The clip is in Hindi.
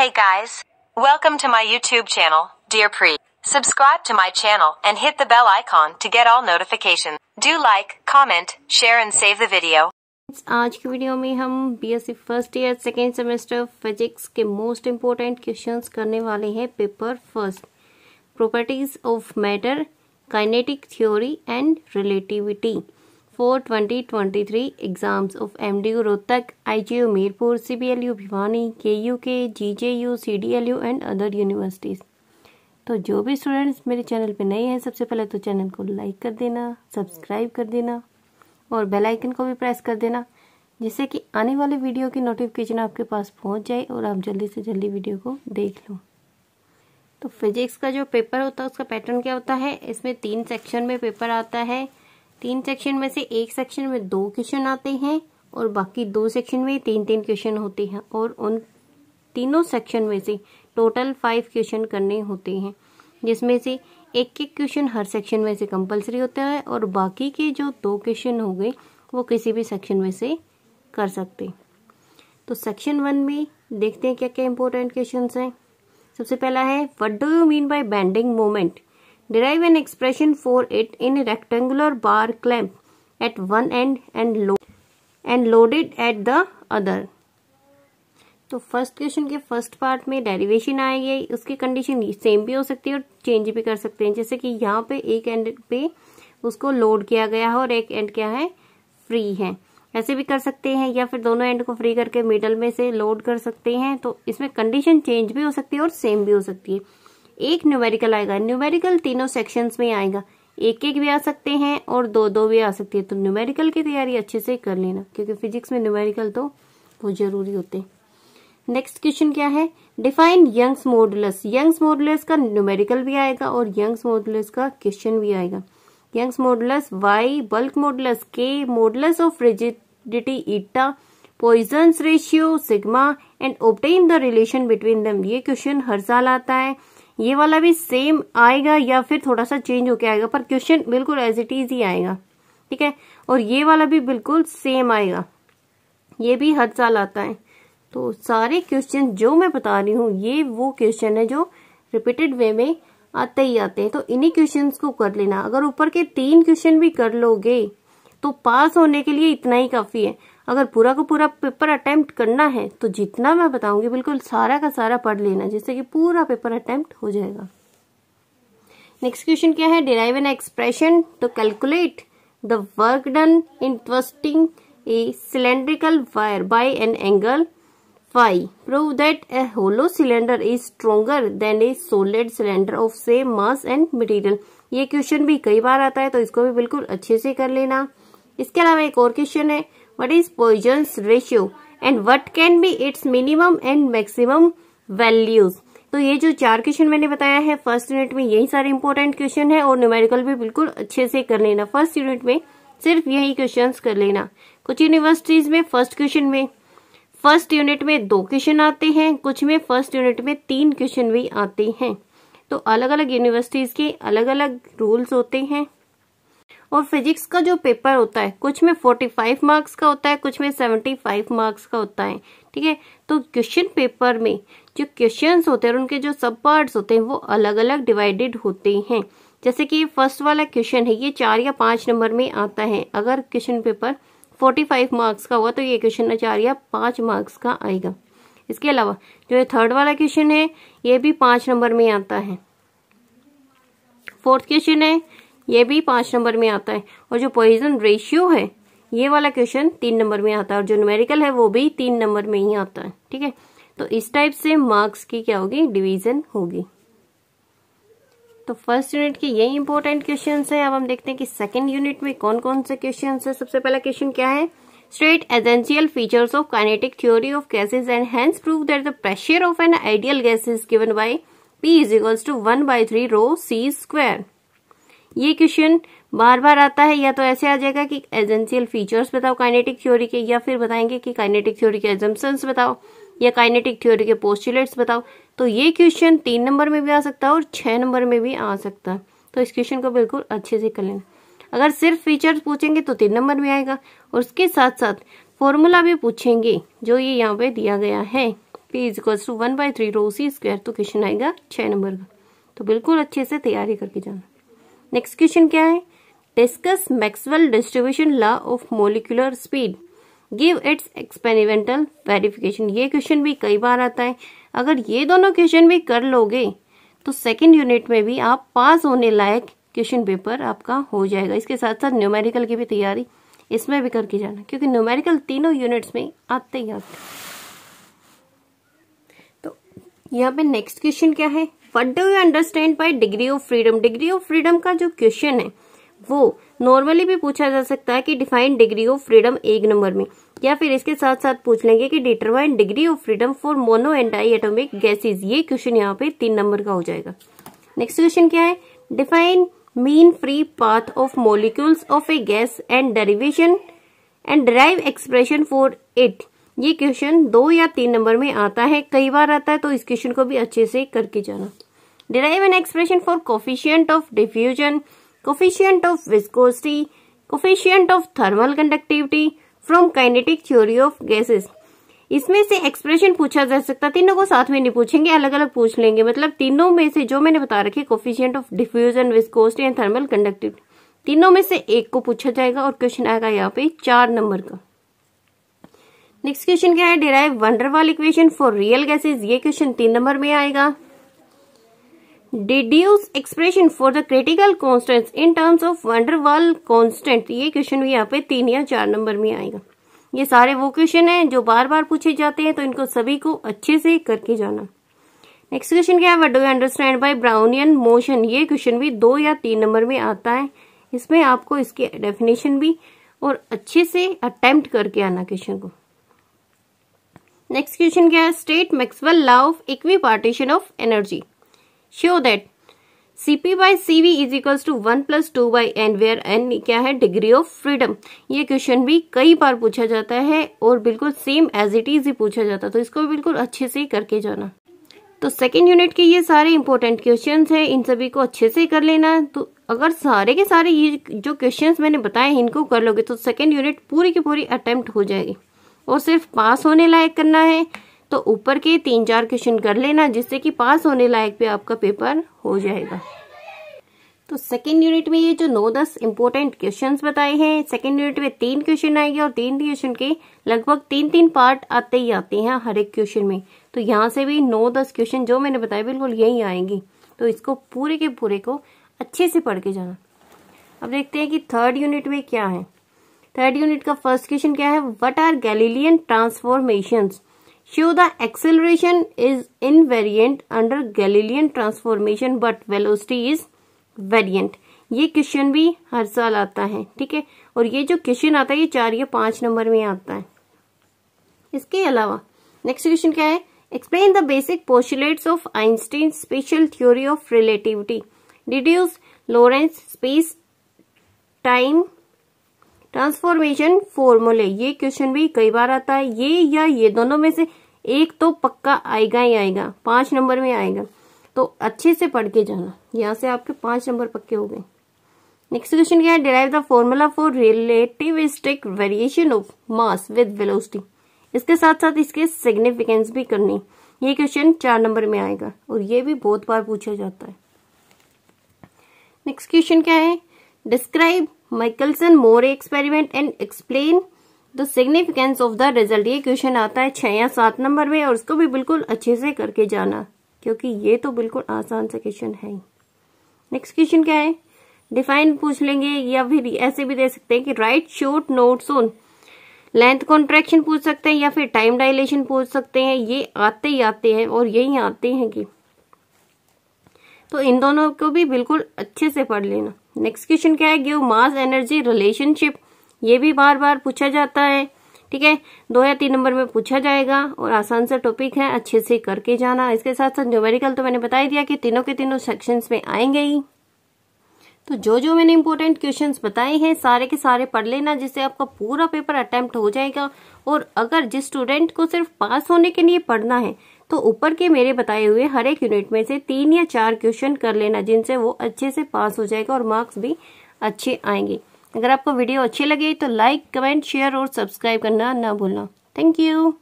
Hey guys, welcome to my YouTube channel, Dear Pre. Subscribe to my channel and hit the bell icon to get all notifications. Do like, comment, share and save the video. आज की वीडियो में हम BSc first year second semester physics के मोस्ट इम्पोर्टेंट क्वेश्चंस करने वाले हैं paper first properties of matter kinetic theory and relativity for twenty twenty three exams of M D U Rohtak I G U Mirpur C B L U Bhiwani K U K G J U C D L U and other universities तो जो भी स्टूडेंट्स मेरे चैनल पे नए हैं सबसे पहले तो चैनल को लाइक कर देना सब्सक्राइब कर देना और बेल आइकन को भी प्रेस कर देना जिससे कि आने वाले वीडियो की नोटिफिकेशन आपके पास पहुंच जाए और आप जल्दी से जल्दी वीडियो को देख लो तो फिजिक्स का जो पेपर होता है उसका पैटर्न क्या होता है इसमें तीन सेक्शन में पेपर आता है तीन सेक्शन में से एक सेक्शन में दो क्वेश्चन आते हैं और बाकी दो सेक्शन में तीन तीन क्वेश्चन होते हैं और उन तीनों सेक्शन में से टोटल फाइव क्वेश्चन करने होते हैं जिसमें से एक एक क्वेश्चन हर सेक्शन में से कंपलसरी होता है और बाकी के जो दो क्वेश्चन हो गए वो किसी भी सेक्शन में से कर सकते तो सेक्शन वन में देखते हैं क्या क्या इंपॉर्टेंट क्वेश्चन हैं सबसे पहला है what do you mean by bending moment Derive an expression for it in a rectangular bar clamp at one end and load and loaded at the other. तो फर्स्ट क्वेश्चन के फर्स्ट पार्ट में डेरिवेशन आएगी उसकी कंडीशन सेम भी हो सकती है और चेंज भी कर सकते हैं जैसे कि यहाँ पे एक एंड पे उसको लोड किया गया है और एक एंड क्या है फ्री है ऐसे भी कर सकते हैं या फिर दोनों एंड को फ्री करके मिडल में से लोड कर सकते हैं तो इसमें कंडीशन चेंज भी हो सकती है और सेम भी हो सकती है एक न्यूमेरिकल आएगा न्यूमेरिकल तीनों सेक्शन में आएगा एक एक भी आ सकते हैं और दो दो भी आ सकती है तो न्यूमेरिकल की तैयारी अच्छे से कर लेना क्योंकि फिजिक्स में न्यूमेरिकल तो बहुत जरूरी होते हैं नेक्स्ट क्वेश्चन क्या है define Young's modulus Young's modulus का न्यूमेरिकल भी आएगा और यंग्स मॉडुलस का क्वेश्चन भी आएगा Young's modulus Y bulk modulus K modulus of rigidity eta Poisson ratio sigma and obtain the relation between them ये क्वेश्चन हर साल आता है ये वाला भी सेम आएगा या फिर थोड़ा सा चेंज होके आएगा पर क्वेश्चन बिल्कुल एज इट इज ही आएगा ठीक है और ये वाला भी बिल्कुल सेम आएगा ये भी हर साल आता है तो सारे क्वेश्चन जो मैं बता रही हूँ ये वो क्वेश्चन है जो रिपीटेड वे में आते ही आते हैं तो इन्हीं क्वेश्चंस को कर लेना अगर ऊपर के तीन क्वेश्चन भी कर लोगे तो पास होने के लिए इतना ही काफी है अगर पूरा का पूरा पेपर अटेम्प्ट करना है तो जितना मैं बताऊंगी बिल्कुल सारा का सारा पढ़ लेना जिससे कि पूरा पेपर अटेम्प्ट हो जाएगा नेक्स्ट क्वेश्चन क्या है derive an expression to calculate the work done in twisting a cylindrical wire by an angle phi prove that a hollow cylinder is stronger than a solid cylinder of same mass and material ये क्वेश्चन भी कई बार आता है तो इसको भी बिल्कुल अच्छे से कर लेना इसके अलावा एक और क्वेश्चन है what is Poisson's ratio and what can be its minimum and maximum values तो ये जो चार क्वेश्चन मैंने बताया है फर्स्ट यूनिट में यही सारे इंपॉर्टेंट क्वेश्चन है और न्यूमेरिकल भी बिल्कुल अच्छे से कर लेना फर्स्ट यूनिट में सिर्फ यही क्वेश्चंस कर लेना कुछ यूनिवर्सिटीज में फर्स्ट क्वेश्चन में फर्स्ट यूनिट में दो क्वेश्चन आते हैं कुछ में फर्स्ट यूनिट में तीन क्वेश्चन भी आते हैं तो अलग अलग यूनिवर्सिटीज के अलग अलग रूल्स होते हैं और फिजिक्स का जो पेपर होता है कुछ में 45 मार्क्स का होता है कुछ में 75 मार्क्स का होता है ठीक है तो क्वेश्चन पेपर में जो क्वेश्चंस होते हैं उनके जो सब पार्ट्स होते हैं वो अलग अलग डिवाइडेड होते हैं जैसे कि फर्स्ट वाला क्वेश्चन है ये चार या पांच नंबर में आता है अगर क्वेश्चन पेपर 45 मार्क्स का हुआ तो ये क्वेश्चन चार या पांच मार्क्स का आएगा इसके अलावा जो ये थर्ड वाला क्वेश्चन है ये भी पांच नंबर में आता है फोर्थ क्वेश्चन है ये भी पांच नंबर में आता है और जो पॉइजन रेशियो है ये वाला क्वेश्चन तीन नंबर में आता है और जो न्यूमेरिकल है वो भी तीन नंबर में ही आता है ठीक है तो इस टाइप से मार्क्स की क्या होगी डिवीजन होगी तो फर्स्ट यूनिट के यही इंपॉर्टेंट क्वेश्चन है अब हम देखते हैं कि सेकेंड यूनिट में कौन कौन से क्वेश्चन है सबसे पहला क्वेश्चन क्या है state essential features of kinetic theory of gases and hence prove that the pressure of an ideal gas is given by P is equals to one by three rho C square ये क्वेश्चन बार बार आता है या तो ऐसे आ जाएगा कि एजेंशियल फीचर्स बताओ काइनेटिक थ्योरी के या फिर बताएंगे कि काइनेटिक थ्योरी के एजम्पन्स बताओ या काइनेटिक थ्योरी के पोस्टुलेट्स बताओ तो ये क्वेश्चन तीन नंबर में भी आ सकता है और छः नंबर में भी आ सकता है तो इस क्वेश्चन को बिल्कुल अच्छे से कर लेना अगर सिर्फ फीचर्स पूछेंगे तो तीन नंबर में आएगा और उसके साथ साथ फॉर्मूला भी पूछेंगे जो ये यहाँ पे दिया गया है P is equals to one by three rho C square तो क्वेश्चन आएगा छः नंबर का तो बिल्कुल अच्छे से तैयारी करके जाना नेक्स्ट क्वेश्चन क्या है discuss Maxwell distribution law of molecular speed give its experimental verification ये क्वेश्चन भी कई बार आता है अगर ये दोनों क्वेश्चन भी कर लोगे तो सेकेंड यूनिट में भी आप पास होने लायक क्वेश्चन पेपर आपका हो जाएगा इसके साथ साथ न्यूमेरिकल की भी तैयारी इसमें भी करके जाना क्योंकि न्यूमेरिकल तीनों यूनिट्स में आते ही आते तो यहाँ पे नेक्स्ट क्वेश्चन क्या है what do you understand by degree of freedom degree of freedom का जो क्वेश्चन है वो नॉर्मली भी पूछा जा सकता है कि डिफाइन डिग्री ऑफ फ्रीडम एक नंबर में या फिर इसके साथ साथ पूछ लेंगे कि determine degree of freedom for mono and diatomic gases ये क्वेश्चन यहाँ पे तीन नंबर का हो जाएगा नेक्स्ट क्वेश्चन क्या है define mean free path of molecules of a gas and derivation and derive expression for it ये क्वेश्चन दो या तीन नंबर में आता है कई बार आता है तो इस क्वेश्चन को भी अच्छे से करके जाना derive an expression for coefficient of diffusion coefficient of viscosity coefficient of thermal conductivity from kinetic theory of gases इसमें से एक्सप्रेशन पूछा जा सकता है तीनों को साथ में नहीं पूछेंगे अलग अलग पूछ लेंगे मतलब तीनों में से जो मैंने बता रखे coefficient of diffusion viscosity and thermal conductivity तीनों में से एक को पूछा जाएगा और क्वेश्चन आएगा यहाँ पे चार नंबर का नेक्स्ट क्वेश्चन क्या है derive van der Waals equation for real gases ये क्वेश्चन तीन नंबर में आएगा deduce expression for the critical constant in terms of van der Waals constant ये क्वेश्चन भी यहाँ पे तीन या चार नंबर में आएगा ये सारे वो क्वेश्चन हैं जो बार बार पूछे जाते हैं तो इनको सभी को अच्छे से करके जाना नेक्स्ट क्वेश्चन क्या है what do understand by Brownian motion ये क्वेश्चन भी दो या तीन नंबर में आता है इसमें आपको इसके डेफिनेशन भी और अच्छे से अटेम्प्ट करके आना क्वेश्चन को नेक्स्ट क्वेश्चन क्या है state Maxwell law of equipartition of energy show that cp by cv is equals to one plus two by N where N क्या है डिग्री ऑफ फ्रीडम ये क्वेश्चन भी कई बार पूछा जाता है और बिल्कुल सेम एज इट इज ही पूछा जाता है तो इसको बिल्कुल अच्छे से करके जाना तो सेकेंड यूनिट के ये सारे इंपॉर्टेंट क्वेश्चन हैं इन सभी को अच्छे से कर लेना तो अगर सारे के सारे ये जो क्वेश्चन मैंने बताए इनको कर लोगे तो सेकेंड यूनिट पूरी की पूरी अटेम्प्ट हो जाएगी और सिर्फ पास होने लायक करना है तो ऊपर के तीन चार क्वेश्चन कर लेना जिससे कि पास होने लायक भी आपका पेपर हो जाएगा तो सेकेंड यूनिट में ये जो नौ दस इंपॉर्टेंट क्वेश्चन बताए हैं सेकेंड यूनिट में तीन क्वेश्चन आएंगे और तीन क्वेश्चन के लगभग तीन तीन पार्ट आते ही आते हैं हर एक क्वेश्चन में तो यहाँ से भी नौ दस क्वेश्चन जो मैंने बताया बिल्कुल यही आएंगे तो इसको पूरे के पूरे को अच्छे से पढ़ के जाना अब देखते हैं कि थर्ड यूनिट में क्या है थर्ड यूनिट का फर्स्ट क्वेश्चन क्या है what are Galilean transformations show the acceleration is invariant under Galilean transformation but velocity is variant ये क्वेश्चन भी हर साल आता है ठीक है और ये जो क्वेश्चन आता है ये चार या पांच नंबर में आता है इसके अलावा नेक्स्ट क्वेश्चन क्या है explain the basic postulates of Einstein special theory of relativity deduce Lorentz space time transformation formulae ये क्वेश्चन भी कई बार आता है ये या ये दोनों में से एक तो पक्का आएगा ही आएगा पांच नंबर में आएगा तो अच्छे से पढ़ के जाना यहाँ से आपके पांच नंबर पक्के हो गए नेक्स्ट क्वेश्चन क्या है derive the formula for relativistic variation of mass with velocity इसके साथ साथ इसके सिग्निफिकेंस भी करनी ये क्वेश्चन चार नंबर में आएगा और ये भी बहुत बार पूछा जाता है नेक्स्ट क्वेश्चन क्या है describe Michelson Morley experiment and explain the significance of the result ये क्वेश्चन आता है छह या सात नंबर में और उसको भी बिल्कुल अच्छे से करके जाना क्योंकि ये तो बिल्कुल आसान से क्वेश्चन है नेक्स्ट क्वेश्चन क्या है डिफाइन पूछ लेंगे या फिर ऐसे भी दे सकते हैं कि write short note on length contraction पूछ सकते हैं या फिर टाइम डायलेशन पूछ सकते हैं ये आते ही आते हैं और यही आते हैं कि तो इन दोनों को भी बिल्कुल अच्छे से पढ़ लेना नेक्स्ट क्वेश्चन क्या है गिव मास एनर्जी रिलेशनशिप ये भी बार बार पूछा जाता है ठीक है दो या तीन नंबर में पूछा जाएगा और आसान सा टॉपिक है अच्छे से करके जाना इसके साथ साथ न्यूमेरिकल तो मैंने बताई दिया कि तीनों के तीनों सेक्शंस में आएंगे ही तो जो जो मैंने इंपॉर्टेंट क्वेश्चंस बताए हैं सारे के सारे पढ़ लेना जिससे आपका पूरा पेपर अटेम्प्ट हो जाएगा और अगर जिस स्टूडेंट को सिर्फ पास होने के लिए पढ़ना है तो ऊपर के मेरे बताए हुए हर एक यूनिट में से तीन या चार क्वेश्चन कर लेना जिनसे वो अच्छे से पास हो जाएगा और मार्क्स भी अच्छे आएंगे अगर आपको वीडियो अच्छी लगे तो लाइक कमेंट शेयर और सब्सक्राइब करना ना भूलना थैंक यू